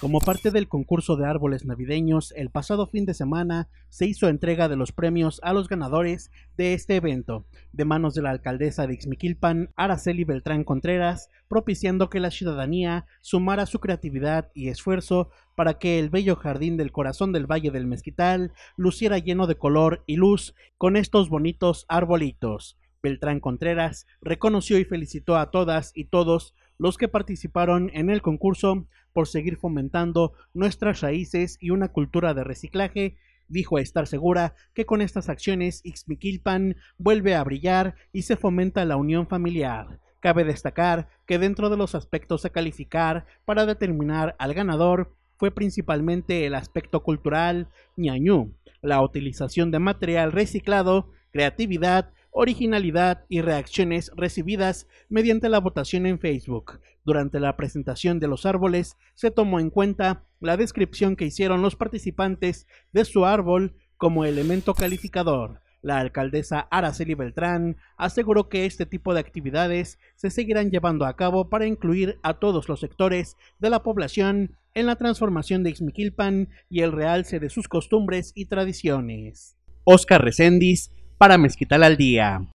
Como parte del concurso de árboles navideños, el pasado fin de semana se hizo entrega de los premios a los ganadores de este evento, de manos de la alcaldesa de Ixmiquilpan, Araceli Beltrán Contreras, propiciando que la ciudadanía sumara su creatividad y esfuerzo para que el bello jardín del corazón del Valle del Mezquital luciera lleno de color y luz con estos bonitos arbolitos. Beltrán Contreras reconoció y felicitó a todas y todos los que participaron en el concurso por seguir fomentando nuestras raíces y una cultura de reciclaje, dijo estar segura que con estas acciones Ixmiquilpan vuelve a brillar y se fomenta la unión familiar. Cabe destacar que dentro de los aspectos a calificar para determinar al ganador fue principalmente el aspecto cultural ñañú, la utilización de material reciclado, creatividad, originalidad y reacciones recibidas mediante la votación en Facebook. Durante la presentación de los árboles se tomó en cuenta la descripción que hicieron los participantes de su árbol como elemento calificador. La alcaldesa Araceli Beltrán aseguró que este tipo de actividades se seguirán llevando a cabo para incluir a todos los sectores de la población en la transformación de Ixmiquilpan y el realce de sus costumbres y tradiciones. Oscar Recendis, para Mezquital al Día.